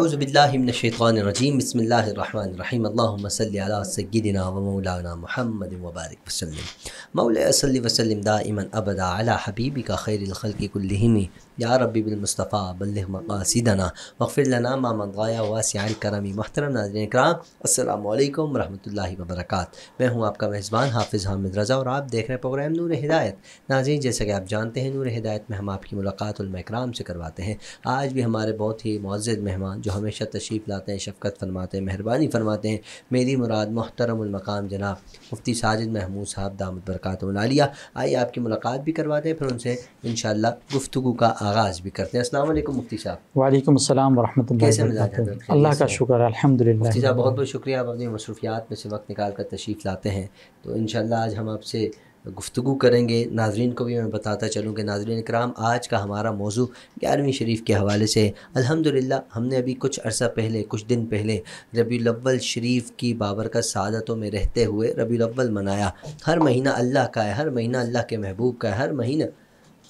आउज़बिल्लिमिनशैतरजीम बसमीम अल्लाम सदिना व मौलाना महमद वबारक वसलम मौल वसलम दामन अबदा अला हबीबी का खैरखल कुल्लिमी या रबी बिलमस्तफ़ा बल्ल मकासदना वफ़िर लना मामद गाया वासिया करामी महतरम नाजरन कराम अल्लाम वरहमल वबरक मैं हूँ आपका मेज़बान हाफिज़ हामिद रज़ा और आप देख रहे हैं प्रोग्राम नूर हिदायत नाजीन जैसा कि आप जानते हैं नूर हिदायत में हम आपकी मुलाकात कराम से करवाते हैं आज भी हमारे बहुत ही मोज़ मेहमान जो हमेशा तशरीफ़ लाते हैं शफकत फरमाते हैं मेहरबानी फरमाते हैं मेरी मुराद महतरमकाम जनाब मुफ्ती साजिद महमूद साहब दामद बरक़ात आलिया आइए आपकी मुलाकात भी करवाते हैं फिर उनसे इन गुफ्तु का आगाज़ भी करते हैं वालेकुम मुफ्ती साहब वालेकुम अस्सलाम वरहमतुल्लाह कैसे मजाक अल्लाह का शुक्र अल्हम्दुलिल्लाह मुफ्ती साहब बहुत बहुत शुक्रिया आप अपनी मसरूफियात में से वक्त निकाल कर तशरीफ़ लाते हैं तो इन आज हम आपसे गुफ्तु करेंगे नाजरीन को भी मैं बताता चलूँ कि नाजरीन कराम आज का हमारा मौजू ग्यारहवीं शरीफ के हवाले से है अल्हम्दुलिल्लाह हमने अभी कुछ अरसा पहले कुछ दिन पहले अव्वल शरीफ की बाबरकत सादतों में रहते हुए अव्वल मनाया हर महीना अल्लाह का है हर महीना अल्लाह के महबूब का है हर महीना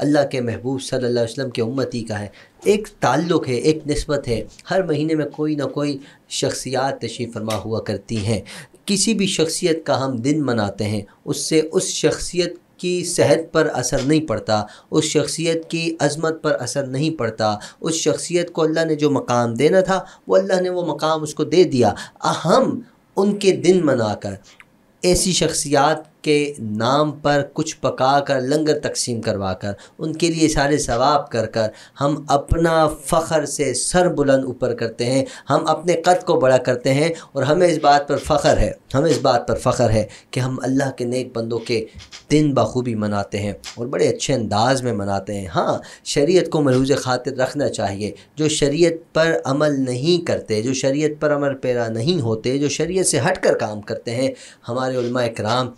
अल्लाह के महबूब सल्लल्लाहु अलैहि वसल्लम के उम्मती का है एक ताल्लुक़ है एक नस्बत है हर महीने में कोई ना कोई शख्सियात तशीफ़ फरमा हुआ करती हैं किसी भी शख्सियत का हम दिन मनाते हैं उससे उस शख्सियत की सेहत पर असर नहीं पड़ता उस शख्सियत की अजमत पर असर नहीं पड़ता उस शख्सियत को अल्लाह ने जो मकाम देना था वो अल्लाह ने वो मकाम उसको दे दिया हम उनके दिन मनाकर ऐसी शख्सियात के नाम पर कुछ पका कर लंगर तकसीम करवा कर उनके लिए सारे सवाब कर कर हम अपना फ़ख्र से सर बुलंद ऊपर करते हैं हम अपने कद को बड़ा करते हैं और हमें इस बात पर फ़ख्र है हमें इस बात पर फ़ख्र है कि हम अल्लाह के नेक बंदों के दिन बखूबी मनाते हैं और बड़े अच्छे अंदाज में मनाते हैं हाँ शरीत को मरूज़ खातिर रखना चाहिए जो शरीत पर अमल नहीं करते जो शरीत पर अमल पैरा नहीं होते जो शरीत से हट कर काम करते हैं हमारे कराम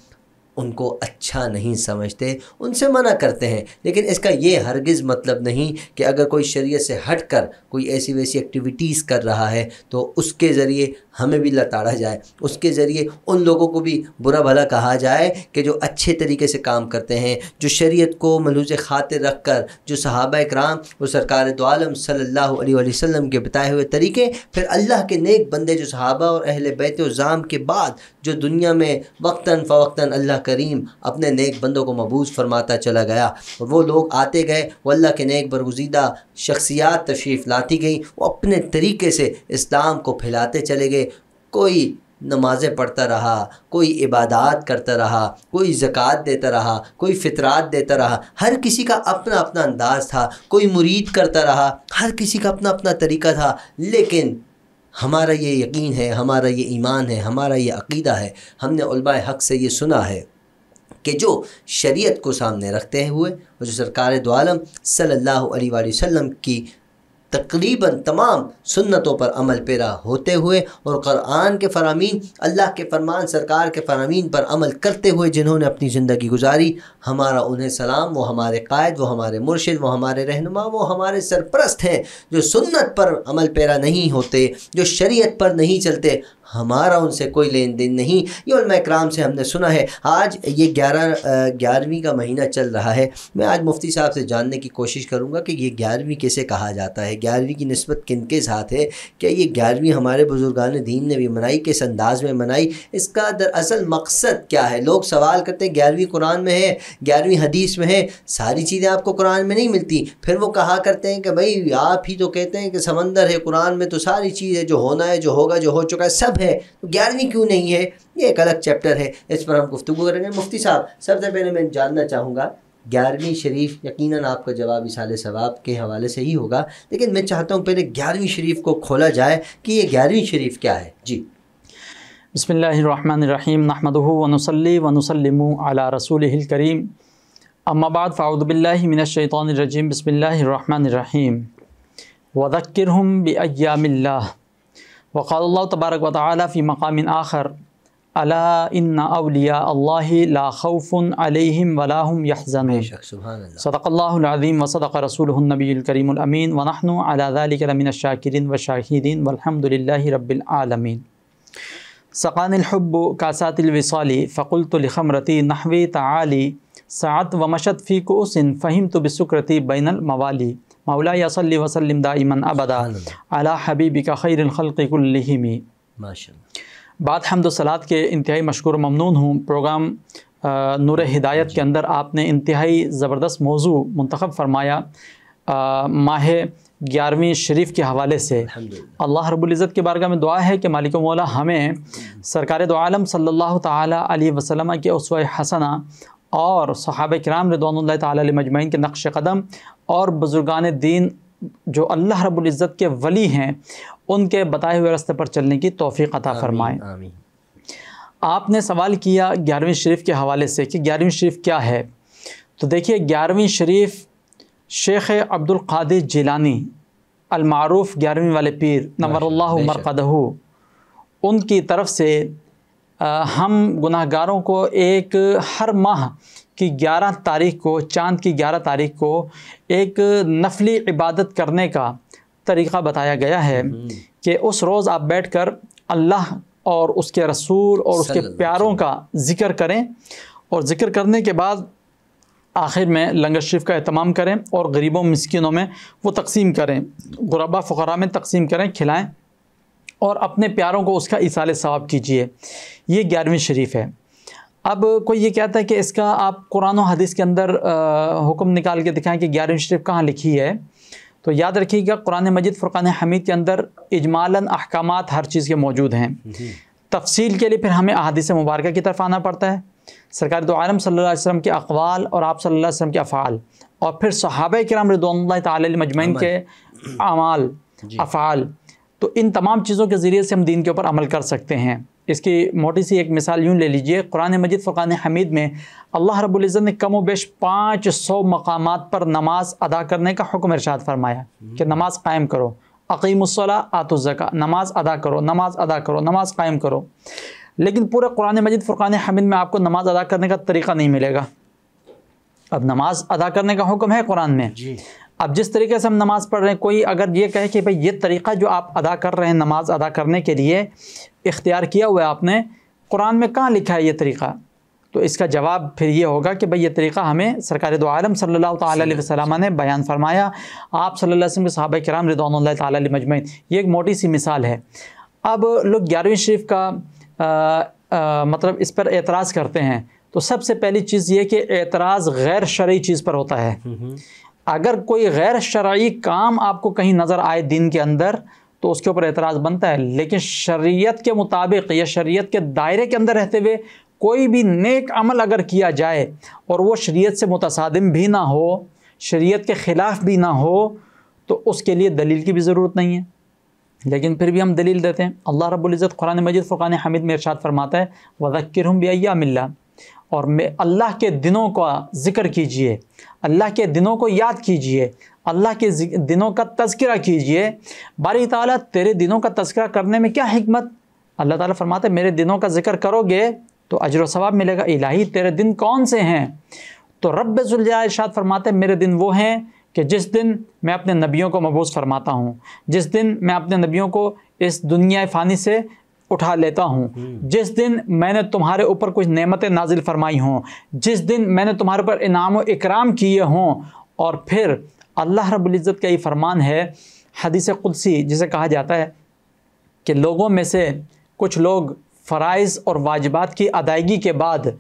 उनको अच्छा नहीं समझते उनसे मना करते हैं लेकिन इसका ये हरगिज़ मतलब नहीं कि अगर कोई शरीय से हट कर कोई ऐसी वैसी एक्टिविटीज़ कर रहा है तो उसके ज़रिए हमें भी लताड़ा जाए उसके ज़रिए उन लोगों को भी बुरा भला कहा जाए कि जो अच्छे तरीके से काम करते हैं जो शरीयत को मलूज खातिर रख कर जो सहाबा कराम वो सरकार दोआलम सल्ला वसम के बताए हुए तरीके फिर अल्लाह के नेक बंदे जो सहाबा और अहल बैत के बाद जो दुनिया में वक्ता फ़वक्ता अल्लाह करीम अपने नेक बंदों को मबूज फरमाता चला गया और वो लोग आते गए वल्ला के नेक बरगुजीदा शख्सियात तशरीफ़ लाती गई वो अपने तरीके से इस्लाम को फैलाते चले गए कोई नमाज़ें पढ़ता रहा कोई इबादत करता रहा कोई ज़क़़त देता रहा कोई फितरात देता रहा हर किसी का अपना अपना अंदाज़ था कोई मुरीद करता रहा हर किसी का अपना अपना तरीका था लेकिन हमारा ये यकीन है हमारा ये ईमान है हमारा ये अकीदा है हमने हक से ये सुना है कि जो शरीयत को सामने रखते हुए और जो सरकार दो आलम सल्लल्लाहु अलैहि वसल्लम की तकरीबन तमाम सुन्नतों पर अमल पैरा होते हुए और क़ुरान के फरामीन अल्लाह के फरमान सरकार के फरामीन पर अमल करते हुए जिन्होंने अपनी ज़िंदगी गुजारी हमारा उन्हें सलाम वो हमारे कायद वो हमारे मुर्शिद वो हमारे रहनुमा वो हमारे सरपरस्त हैं जो सुन्नत पर अमल पैरा नहीं होते जो शरीयत पर नहीं चलते हमारा उनसे कोई लेन देन नहीं ये कराम से हमने सुना है आज ये ग्यारह ग्यारहवीं का महीना चल रहा है मैं आज मुफ्ती साहब से जानने की कोशिश करूँगा कि ये ग्यारहवीं कैसे कहा जाता है ग्यारहवीं की नस्बत किन के साथ है क्या ये ग्यारहवीं हमारे बुजुर्गान दीन ने भी मनाई किस अंदाज में मनाई इसका दरअसल मकसद क्या है लोग सवाल करते हैं ग्यारहवीं कुरान में है ग्यारहवीं हदीस में है सारी चीज़ें आपको कुरान में नहीं मिलती फिर वो कहा करते हैं कि भाई आप ही तो कहते हैं कि समंदर है कुरान में तो सारी चीज़ है जो होना है जो होगा जो हो चुका है सब है तो ग्यारहवीं क्यों नहीं है ये एक अलग चैप्टर है इस पर हम गुफ्तु करेंगे मुफ्ती साहब सबसे पहले मैं जानना चाहूँगा ग्यारहवीं शरीफ यकीन आपका जवाब इस सवाब के हवाले से ही होगा लेकिन मैं चाहता हूँ पहले ग्यारहवीं शरीफ को खोला जाए कि ये ग्यारहवीं शरीफ क्या है जी बसमीम नहमदली वनसलम अला रसूल करीम अम्माबाद रजीम बसमीम वज़क्र हम बयामिल्ला وقال الله تبارك وتعالى في مقام آخر ألا إن أولياء الله لا خوف عليهم ولا هم يحزنون سبحان الله صدق الله العظيم وصدق رسوله النبي الكريم الأمين ونحن على ذلك لمن الشاكرين والشاهدين والحمد لله رب العالمين سقاني الحب كاسات الوصال فقلت لخمرتي نحوي تعالي سعت ومشت في كؤوس فهمت بسكرتي بين الموالي मौला सल वसलम दाइमन अबदा अला हबीबी का खैर खलक़लमी माशा बाद हमद सलात के इंतहाई मशहूर ममनून हूँ प्रोग्राम नूर हिदायत के अंदर आपने इंतहाई ज़बरदस्त मौजू मंतखब फरमाया माह ग्यारहवीं शरीफ के हवाले से अल्लाह रबुल्ज़त के बारगा में दुआ है कि मालिक मौला हमें सरकार दो आलम सल्लल्लाहु अलैहि वसल्लम के उसव हसना और सहाब कराम रदवान तमजमैन के नक्श कदम और बुज़ुर्गान दीन जो अल्लाह रब्ज़त के वली हैं उनके बताए हुए रास्ते पर चलने की तोफ़ी अता फ़रमाएँ आपने सवाल किया ग्यारहवीं शरीफ के हवाले से कि ग्यारहवीं शरीफ क्या है तो देखिए ग्यारहवीं शरीफ शेख अब्दुल कादिर जिलानी अलमारूफ़ ग्यारहवीं वाले पीर नवर मरकदहू उनकी तरफ से आ, हम गुनाहगारों को एक हर माह की 11 तारीख को चांद की 11 तारीख को एक नफली इबादत करने का तरीक़ा बताया गया है हम्म। कि उस रोज़ आप बैठकर अल्लाह और उसके रसूल और उसके प्यारों का ज़िक्र करें और ज़िक्र करने के बाद आखिर में लंगर शरीफ का अहतमाम करें और गरीबों मस्किनों में वो तकसीम करें गुरबा फ़करा में तकसीम करें खिलाएँ और अपने प्यारों को उसका इसाल सवाब कीजिए ये ग्यारहवीं शरीफ है अब कोई ये कहता है कि इसका आप कुरान और हदीस के अंदर हुक्म निकाल के दिखाएं कि ग्यारहवीं शरीफ कहाँ लिखी है तो याद रखिएगा कुरान मजिद फ़ुरान हमीद के अंदर इजमालन अहकाम हर चीज़ के मौजूद हैं तफसील के लिए फिर हमें अदीस मुबारक की तरफ आना पड़ता है सरकार तो आलम सल्ला अलैहि के अकवाल और आप सल्ला अलैहि के अफ़ाल और फिर सहाब कराम रदोल्ला तजमैन के अमाल अफ़ाल तो इन तमाम चीज़ों के ज़रिए से हम दीन के ऊपर अमल कर सकते हैं इसकी मोटी सी एक मिसाल यूँ ले लीजिए कुरान मजीद फ़ुरान हमीद में अल्लाह रब्ज़त ने कम वेश पाँच सौ मकाम पर नमाज अदा करने का हुक्म इरशाद फरमाया हम्म। कि नमाज कायम करो अकीमसला आतुज़का नमाज अदा करो नमाज अदा करो नमाज कायम करो लेकिन पूरे कुरान मजिद फ़ुरान हमीद में आपको नमाज अदा करने का तरीका नहीं मिलेगा अब नमाज अदा करने का हुक्म है कुरान में अब जिस तरीके से हम नमाज़ पढ़ रहे हैं कोई अगर ये कहे कि भाई ये तरीका जो आप अदा कर रहे हैं नमाज़ अदा करने के लिए इख्तियार किया हुआ है आपने कुरान में कहाँ लिखा है ये तरीक़ा तो इसका जवाब फिर ये होगा कि भाई ये तरीक़ा हमें सरकार दो आलम सल्ला वसलम ने बयान फरमाया आप सल्लल्लाहु अलैहि वसल्लम के साहब कराम रिदवान तजमैन ये एक मोटी सी मिसाल है अब लोग ग्यारहवीं शरीफ का आ, आ, मतलब इस पर एतराज़ करते हैं तो सबसे पहली चीज़ ये कि एतराज़ गैर शर्य चीज़ पर होता है हम्म, हम्म। अगर कोई गैर शर्य काम आपको कहीं नज़र आए दिन के अंदर तो उसके ऊपर एतराज़ बनता है लेकिन शरीयत के मुताबिक या शरीयत के दायरे के अंदर रहते हुए कोई भी नेक अमल अगर किया जाए और वो शरीयत से मुतसादम भी ना हो शरीयत के ख़िलाफ़ भी ना हो तो उसके लिए दलील की भी ज़रूरत नहीं है लेकिन फिर भी हम दलील देते हैं अल्लाह रब्ज़त कुरान मजिद फ़ुरान हमिद में इरशाद फरमाता है वज़क्र हम बियामिल्ला और मैं अल्लाह के दिनों का ज़िक्र कीजिए अल्लाह के दिनों को याद कीजिए अल्लाह के दिनों का तस्करा कीजिए बारी ताली तेरे दिनों का तस्करा करने में क्या हमत अल्लाह ताला फरमाते मेरे दिनों का जिक्र करोगे तो अजर सवाब मिलेगा इलाही तेरे दिन कौन से हैं तो रब इर्शाद फरमाते मेरे दिन वो हैं कि जिस दिन मैं अपने नबियों को मबूस फरमाता हूँ जिस दिन मैं अपने नबियों को इस दुनिया फ़ानी से उठा लेता हूँ हम्म। जिस दिन मैंने तुम्हारे ऊपर कुछ नमतें नाजिल फरमाई हों जिस दिन मैंने तुम्हारे ऊपर इनाम व इकराम किए हों और फिर अल्लाह रबुल्ज़त का ये फ़रमान है हदीस कुदसी जिसे कहा जाता है कि लोगों में से कुछ लोग फ़रज़ और वाजबात की अदायगी के बाद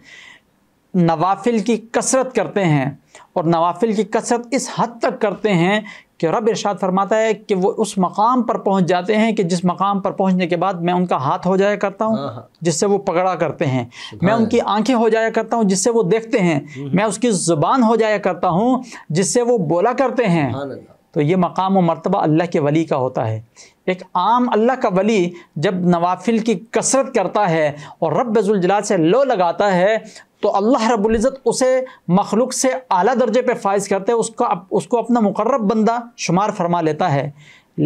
नवाफिल की कसरत करते हैं और नवाफिल की कसरत इस हद तक करते हैं कि रब इरशाद फरमाता है कि वो उस मकाम पर पहुंच जाते हैं कि जिस मकाम पर पहुंचने के बाद मैं उनका हाथ हो जाया करता हूं हाँ, हाँ। जिससे वो पकड़ा करते हैं मैं उनकी आंखें हो जाया करता हूं जिससे वो देखते हैं हम्म। मैं उसकी ज़ुबान हो जाया करता हूं जिससे वो बोला करते हैं तो ये मकाम व मरतबा अल्लाह के वली का होता है एक आम अल्लाह का वली जब नवाफिल की कसरत करता है और रब जलजलाल से लो लगाता है तो अल्लाह रबुल्ज़त उसे मखलूक से अली दर्जे पर फायज करते उसका उसको अपना मुकर्रब बंदा शुमार फरमा लेता है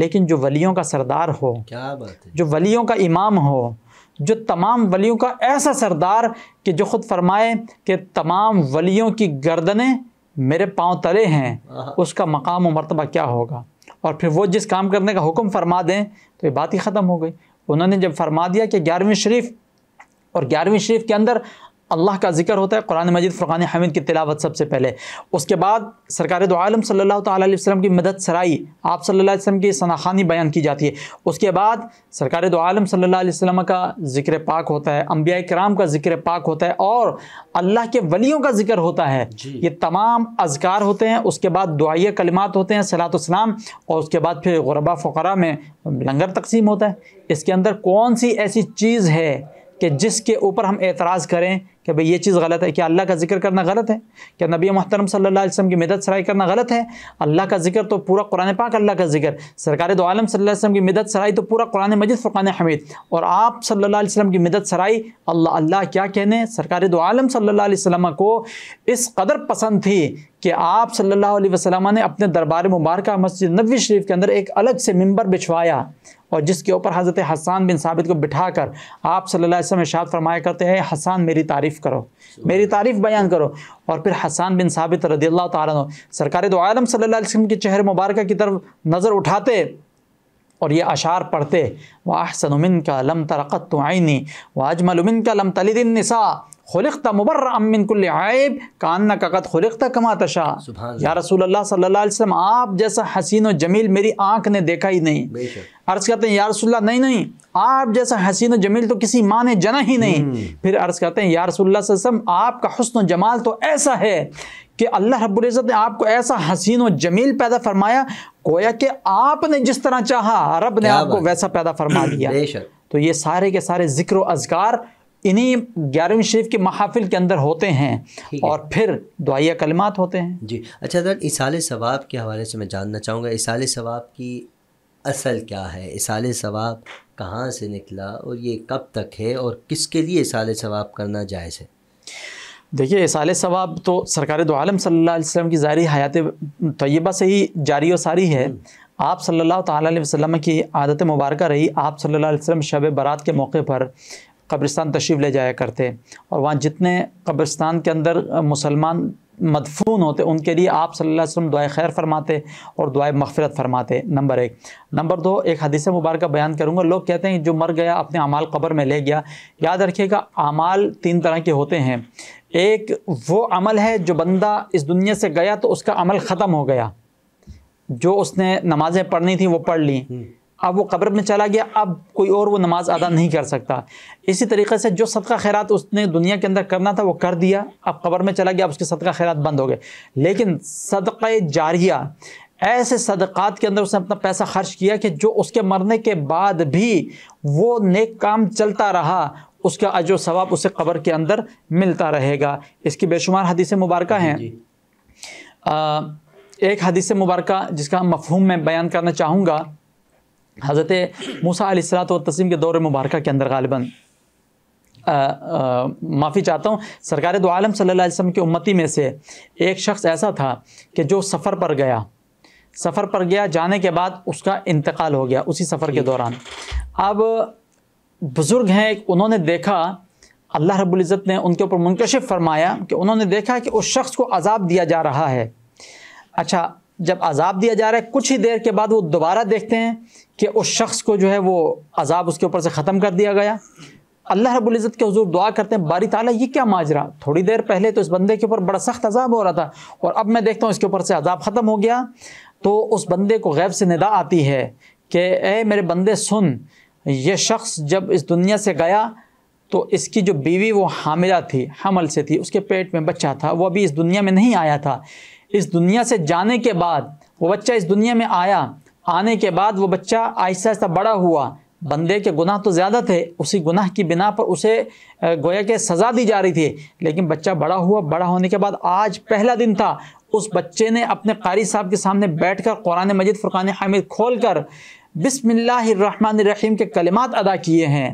लेकिन जो वलियों का सरदार हो क्या बात है जो वलियों का इमाम हो जो तमाम वलियों का ऐसा सरदार कि जो ख़ुद फरमाए कि तमाम वलियों की गर्दनें मेरे पाँव तले हैं उसका मकाम व मरतबा क्या होगा और फिर वो जिस काम करने का हुक्म फरमा दें तो ये बात ही ख़त्म हो गई उन्होंने जब फरमा दिया कि ग्यारहवीं शरीफ और ग्यारहवीं शरीफ के अंदर अल्लाह का जिक्र होता है कुरान मजीद फ़ुरान हमीद की तिलावत सबसे पहले उसके बाद सरकार दो आलम सल्ला वसम की मदद सराई आप सल्ला वसम की सनाखानी बयान की जाती है उसके बाद सरकार दो आलम सल्ला वसम का जिक्र पाक होता है अम्बिया कराम का जिक्र पाक होता है और अल्लाह के वलियों का जिक्र होता है ये तमाम अजकार होते हैं उसके बाद दुआ कलिमात होते हैं सलातम और उसके बाद फिर गुरबा फ़रा में लंगर तकसीम होता है इसके अंदर कौन सी ऐसी चीज़ है कि जिसके ऊपर हम एतराज़ करें कि भाई ये चीज़ गलत है क्या अल्लाह का जिक्र करना गलत है क्या नबी महतरम सल्लल्लाहु की मदद सराई करना गलत है अल्लाह का जिक्र तो पूरा कुरान पाक अल्लाह का जिक्र सरकार दो आलम सल्लल्लाहु की मदद सराई तो पूरा कुरान मजिद फ़ुरान हमीद और आप सल्लल्लाहु की मदद सराई अल्लाह अल्लाह क्या कहने सरकार दो आलम सल्लल्लाहु को इस कदर पसंद थी कि आप सल्ला वसलम ने अपने दरबार मुबारक मस्जिद नबी शरीफ के अंदर एक अलग से मंबर बिछवाया और जिसके ऊपर हज़रत हसन बिन साबित को बिठाकर आप सल्लल्लाहु अलैहि वसल्लम फरमाया करते हैं हसन मेरी तारीफ़ तारीफ़ करो मेरी तारीफ़ बयान करो और फिर हसन बिन साबित रदी अल्लाह तारन सरकारी तो आलम सल्लाम के चेहरे मुबारक की तरफ नज़र उठाते और ये अशार पढ़ते वाहसन सनुमिन का लम तरक़त तो आईनी आइनी अजमलुमिन का लम तलिदिन निसा खुलता मुबर्र अमिन आयब कुल्लब कान्ना काकत खुलता कमा तशा या रसूल अल्लाह सल्लल्लाहु अलैहि वसल्लम आप जैसा हसीन और जमील मेरी आंख ने देखा ही नहीं अर्ज़ करते हैं या रसुल्ला नहीं नहीं आप जैसा हसीन और जमील तो किसी माँ ने जना ही नहीं फिर अर्ज़ करते हैं या रसुल्ला वसम आपका हसन जमाल तो ऐसा है कि अल्लाह रब्ज़त ने आपको ऐसा हसीन और जमील पैदा फरमाया गोया कि आपने जिस तरह चाहा रब ने आपको वैसा पैदा फरमा दिया तो ये सारे के सारे जिक्र अजगार इन्हीं ग्यारहवीं शरीफ के महाफिल के अंदर होते हैं और फिर दुआया कलमात होते हैं जी अच्छा सर इसाल सवाब के हवाले से मैं जानना चाहूँगा इसाल सवाब की असल क्या है इसाल सवाब कहाँ से निकला और ये कब तक है और किसके लिए इसाल सवाब करना जायज़ है देखिए इसाल सवाब तो सरकार दो आलम की ज़ारी हयात तयबा से ही जारी व सारी है हम्म। आप सल्ला अलैहि की आदत मुबारक रही आप सल्ला वसम शब बारात के मौके पर कब्रिस्तान तशरीफ़ ले जाया करते और वहाँ जितने कब्रिस्तान के अंदर मुसलमान मदफून होते उनके लिए आप सल्लल्लाहु अलैहि वसल्लम दुआ खैर फरमाते और दुआ मगफरत फरमाते नंबर एक नंबर दो एक हदीस मुबारक बयान करूँगा लोग कहते हैं जो मर गया अपने अमाल कब्र में ले गया याद रखिएगा अमाल तीन तरह के होते हैं एक वो अमल है जो बंदा इस दुनिया से गया तो उसका अमल ख़त्म हो गया जो उसने नमाज़ें पढ़नी थी वो पढ़ ली हम्म। अब हाँ, वो कब्र में चला गया अब कोई और वो नमाज़ अदा नहीं कर सकता इसी तरीके से जो सदका खैरात उसने दुनिया के अंदर करना था वो कर दिया अब कब्र में चला गया अब उसके सदका खैरात बंद हो गए लेकिन सदक़ जारिया ऐसे सदक़ात के अंदर उसने अपना पैसा खर्च किया कि जो उसके मरने के बाद भी वो नेक काम चलता रहा उसका अजो सवाब उसे कब्र के अंदर मिलता रहेगा इसकी बेशुमार हदीस मुबारक हैं एक हदीस मुबारक जिसका मफहूम मैं बयान करना चाहूँगा हज़रत मूसा सलात व तस्म के दौर मुबारक के अंदर गालिबा माफ़ी चाहता हूँ सरकार दो आलम सल्लल्लाहु अलैहि वसल्लम की उम्मती में से एक शख्स ऐसा था कि जो सफ़र पर गया सफ़र पर गया जाने के बाद उसका इंतकाल हो गया उसी सफ़र के दौरान अब बुज़ुर्ग हैं उन्होंने देखा अल्लाह रब्ज़त ने उनके ऊपर मुनकशिफ़ फरमाया कि उन्होंने देखा कि उस शख्स को अजाब दिया जा रहा है अच्छा जब अजाब दिया जा रहा है कुछ ही देर के बाद वो दोबारा देखते हैं कि उस शख्स को जो है वो अजाब उसके ऊपर से ख़त्म कर दिया गया अल्लाह रबुल्ज़त के हजूर दुआ करते हैं बारी ताला ये क्या माजरा थोड़ी देर पहले तो इस बंदे के ऊपर बड़ा सख्त अजाब हो रहा था और अब मैं देखता हूँ इसके ऊपर से अजाब ख़त्म हो गया तो उस बंदे को गैब से निदा आती है कि ए मेरे बंदे सुन ये शख्स जब इस दुनिया से गया तो इसकी जो बीवी वो हामिला थी हमल से थी उसके पेट में बच्चा था वो अभी इस दुनिया में नहीं आया था इस दुनिया से जाने के बाद वो बच्चा इस दुनिया में आया आने के बाद वो बच्चा आहिस्ता आहिस्ता बड़ा हुआ बंदे के गुनाह तो ज़्यादा थे उसी गुनाह की बिना पर उसे गोया के सज़ा दी जा रही थी लेकिन बच्चा बड़ा हुआ बड़ा होने के बाद आज पहला दिन था उस बच्चे ने अपने कारी साहब के सामने बैठ कर कुरान मजिद फ़ुरान हामिद खोल कर रहीम के कलिमात अदा किए हैं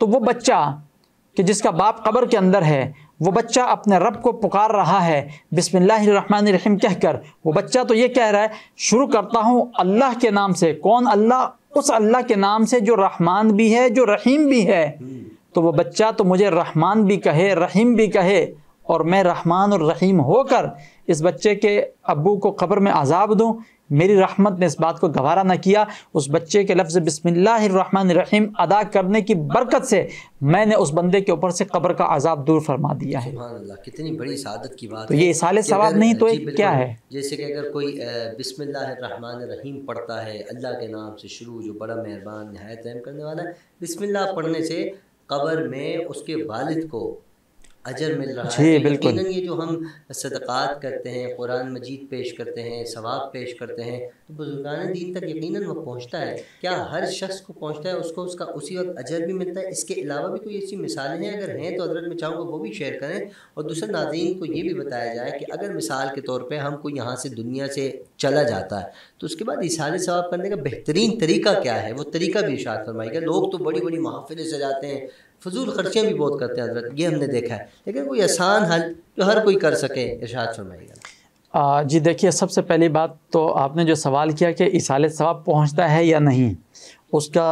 तो वो बच्चा कि जिसका बाप कब्र के अंदर है वो बच्चा अपने रब को पुकार रहा है बिसमीम कहकर वो बच्चा तो ये कह रहा है शुरू करता हूँ अल्लाह के नाम से कौन अल्लाह उस अल्लाह के नाम से जो रहमान भी है जो रहीम भी है तो वो बच्चा तो मुझे रहमान भी कहे रहीम भी कहे और मैं रहमान और रहीम होकर इस बच्चे के अबू को कब्र में अजाब दूँ मेरी रहमत ने इस बात को गवारा ना किया उस बच्चे के लफ्ज़ बिसमीम अदा करने की बरकत से मैंने उस बंदे के ऊपर से कब्र का अजाब दूर फरमा दिया है कितनी बड़ी सादत की बात तो ये साल सवाब नहीं तो क्या है जैसे कि अगर कोई बिसमीम पढ़ता है अल्लाह के नाम से शुरू जो बड़ा मेहरबान नहायत करने वाला है बिसमिल्ला पढ़ने से कब्र में उसके वालिद को अजर मिल रहा जी, है बिल्कुल ये जो हम सदक़ात करते हैं कुरान मजीद पेश करते हैं सवाब पेश करते हैं तो, तो बुजुर्गान दीन तक यकीनन वो पहुंचता है क्या हर शख्स को पहुंचता है उसको उसका उसी वक्त अजर भी मिलता है इसके अलावा भी कोई ऐसी मिसालें हैं अगर हैं तो हजरत में चाहूँगा वो भी शेयर करें और दूसरे नाजीन को ये भी बताया जाए कि अगर मिसाल के तौर पर हमको यहाँ से दुनिया से चला जाता है तो उसके बाद इशारे सवाब करने का बेहतरीन तरीका क्या है वो तरीका भी इशार फरमाएगा लोग तो बड़ी बड़ी से सजाते हैं फजूल तो खर्चियाँ भी बहुत करते हैं हजरत ये हमने देखा है लेकिन कोई आसान हल जो हर कोई कर सके इर्शाद फरमाइएगा जी देखिए सबसे पहली बात तो आपने जो सवाल किया कि इसाले सवाब पहुंचता है या नहीं उसका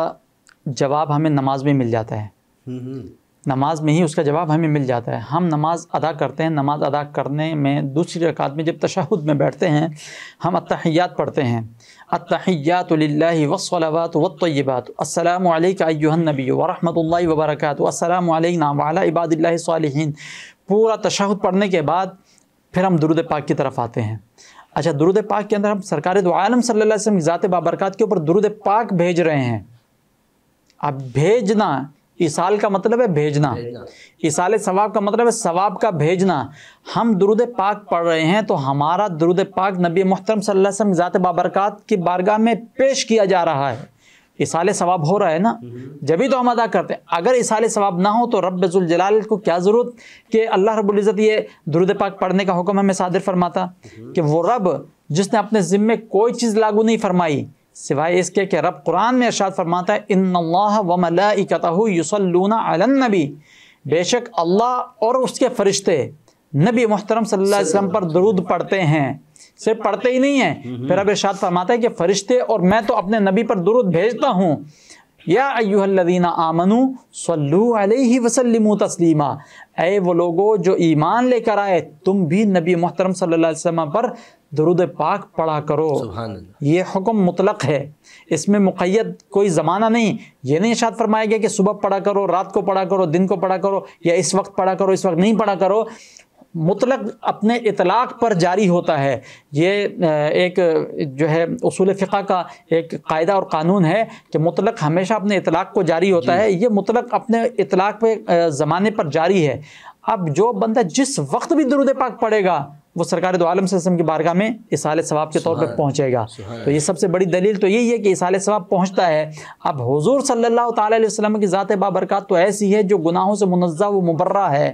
जवाब हमें नमाज में मिल जाता है हम्म, हम्म। नमाज में ही उसका जवाब हमें मिल जाता है हम नमाज अदा करते हैं नमाज अदा करने में दूसरी रकात में जब तशहद में बैठते हैं हम अतहैयात पढ़ते हैं अतहैयात वसलावत वतबात असलमनबी वरहमत वबरक असलम वाला पूरा तशहद पढ़ने के बाद फिर हम दुरुद पाक की तरफ आते हैं अच्छा दुरुद पाक के अंदर हम सरकार तो आलम सल्ला वसम ज़ात बाबरकत के ऊपर दुरुद पाक भेज रहे हैं अब भेजना इसाल का मतलब है भेजना इसाल सवाब का मतलब है सवाब का भेजना हम दुरुद पाक पढ़ रहे हैं तो हमारा दुरुद पाक नबी मोहतरम सल्लम ज़ात बाबरकत की बारगाह में पेश किया जा रहा है इसाल सवाब हो रहा है ना हम्म। जब ही तो हम अदा करते हैं अगर इसाल सवाब ना हो तो रब्बुल जलाल को क्या ज़रूरत कि अल्लाह रबुल्ज़त ये दुरुद पाक पढ़ने का हुक्म हमें सादिर फरमाता हम्म। कि वो रब जिसने अपने ज़िम्मे कोई चीज़ लागू नहीं फरमाई सिवाय इसके कि रब कुरान में इरशाद फरमाता है इन अल्लाह व मलाइकत युसल्लूना अलनबी बेशक अल्लाह और उसके फरिश्ते नबी मोहतरम सल्लल्लाहु अलैहि वसल्लम पर दरूद पढ़ते हैं सिर्फ पढ़ते ही नहीं हैं हम्म, हम्म। फिर अब इरशाद फरमाता है कि फरिश्ते और मैं तो अपने नबी पर दरूद भेजता हूँ या अयुहल्लदीना आमनु सल्लु अलैहि वसल्लिम तस्लीमा ए वो लोगो जो ईमान लेकर आए तुम भी नबी मोहतरम सल्लल्लाहु अलैहि वसल्लम पर दरुद पाक पढ़ा करो ये हुक्म मुतलक है इसमें मुक़ैद कोई ज़माना नहीं ये नहीं इशात फरमाया गया कि सुबह पढ़ा करो रात को पढ़ा करो दिन को पढ़ा करो या इस वक्त पढ़ा करो इस वक्त नहीं पढ़ा करो मुतलक अपने इतलाक़ पर जारी होता है ये एक जो है असूल फ़िका का एक कायदा और कानून है कि मुतलक हमेशा अपने इतलाक़ को जारी होता है ये मुतलक अपने इतलाक़ पे ज़माने पर जारी है अब जो बंदा जिस वक्त भी दरुद पाक पढ़ेगा वो सरकार दो आलम सेम की बारगाह में इसाल सवाब के तौर पर पहुँचेगा तो ये सबसे बड़ी दलील तो यही है कि इसाल सवाब पहुँचता है अब हजूर सल्ला तसलम की ज़ात बाबरकत तो ऐसी है जो गुनाहों से मुनज़ा व मुबर्रा है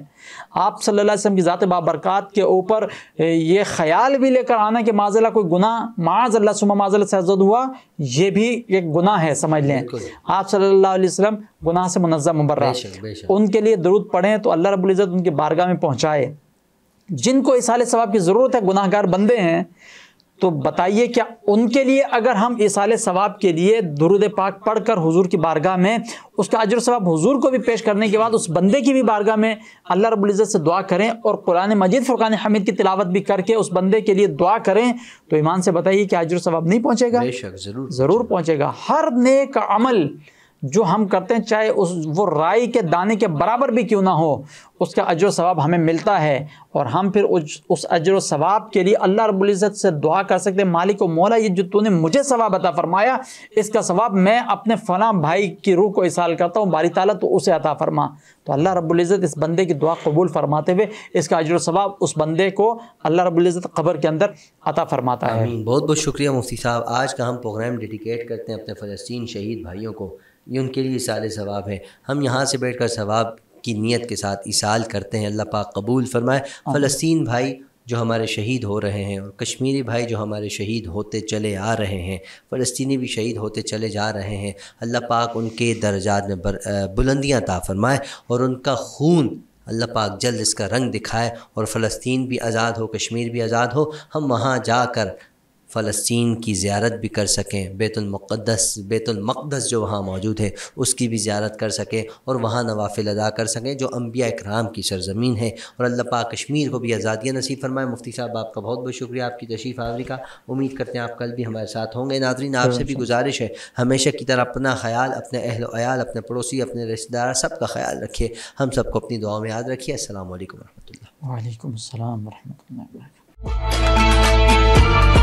आप सल्लाम की ज़ात बाबरकत के ऊपर ये ख्याल भी लेकर आना कि माजला कोई गुना माजल्ला सुमा माजल सहजद हुआ ये भी एक गुना है समझ लें आप सल्लाम वसम गुनाह से मुनज़ा मुबर्रा उनके लिए दरुद पढ़ें तो अल्लाह रबुल्ज़त उनकी बारगाह में पहुँचाए जिनको इसाले सवाब की ज़रूरत है गुनाहगार बंदे हैं तो बताइए क्या उनके लिए अगर हम इसाले सवाब के लिए दुरुद पाक पढ़कर हुजूर की बारगाह में उसका अजर सवाब हुजूर को भी पेश करने के बाद उस बंदे की भी बारगाह में अल्लाह रब्बुल इज़्ज़त से दुआ करें और कुरान मजीद फ़ुरान हमीद की तिलावत भी करके उस बंदे के लिए दुआ करें तो ईमान से बताइए कि अजर सवाब नहीं पहुँचेगा ज़रूर ज़रूर पहुँचेगा हर नेक अमल जो हम करते हैं चाहे उस वो राई के दाने के बराबर भी क्यों ना हो उसका अजर सवाब हमें मिलता है और हम फिर उस उस अजर सवाब के लिए अल्लाह रबुल्ज़त से दुआ कर सकते हैं मालिक व मौला ये जो तूने मुझे सवाब अता फरमाया इसका सवाब मैं अपने फ़ना भाई की रूह को इसाल करता हूँ बारी ताला तो उसे अता फरमा तो अल्लाह रबुल्ज़त इस बंदे की दुआ कबूल फरमाते हुए इसका अजर सवाब उस बंदे को अल्लाह रबुल्ज़त कबर के अंदर अता फरमाता है बहुत बहुत शुक्रिया मुफ्ती साहब आज का हम प्रोग्राम डेडिकेट करते हैं अपने फ़लस्तीन शहीद भाइयों को ये उनके लिए इसाल सवाब है हम यहाँ से बैठ कर सवाब की नीयत के साथ इसाल करते हैं अल्लाह पाक कबूल फ़रमाए फ़लस्तीन भाई जो हमारे शहीद हो रहे हैं और कश्मीरी भाई जो हमारे शहीद होते चले आ रहे हैं फ़लस्तनी भी शहीद होते चले जा रहे हैं अल्लाह पाक उनके दर्जात में बर, बुलंदियाँ ता फ़रमाए और उनका खून अल्लाह पाक जल्द इसका रंग दिखाए और फ़लस्तीन भी आज़ाद हो कश्मीर भी आज़ाद हो हम वहाँ जाकर फ़लस्तीन की ज़्यारत भी कर सकें बैतुलमक़दस बैतुलमक़दस जो वहाँ मौजूद है उसकी भी ज़्यारत कर सकें और वहाँ नवाफिल अदा कर सकें जो अम्बिया इकराम की सरजमीन है और अल्लाह पा कश्मीर को भी आज़ादियाँ नसीब फरमाएँ मुफ्ती साहब आपका बहुत बहुत शुक्रिया आपकी तशरीफ़ आवरी का उम्मीद करते हैं आप कल भी हमारे साथ होंगे नाजरीन हाँ, आपसे भी गुजारिश है हमेशा की तरह अपना ख्याल अपने अहल आयाल अपने पड़ोसी अपने रिश्तेदार सब का ख्याल रखिए हम सबको अपनी दुआ में याद रखिए असल वरम्ह वालेकुम वरह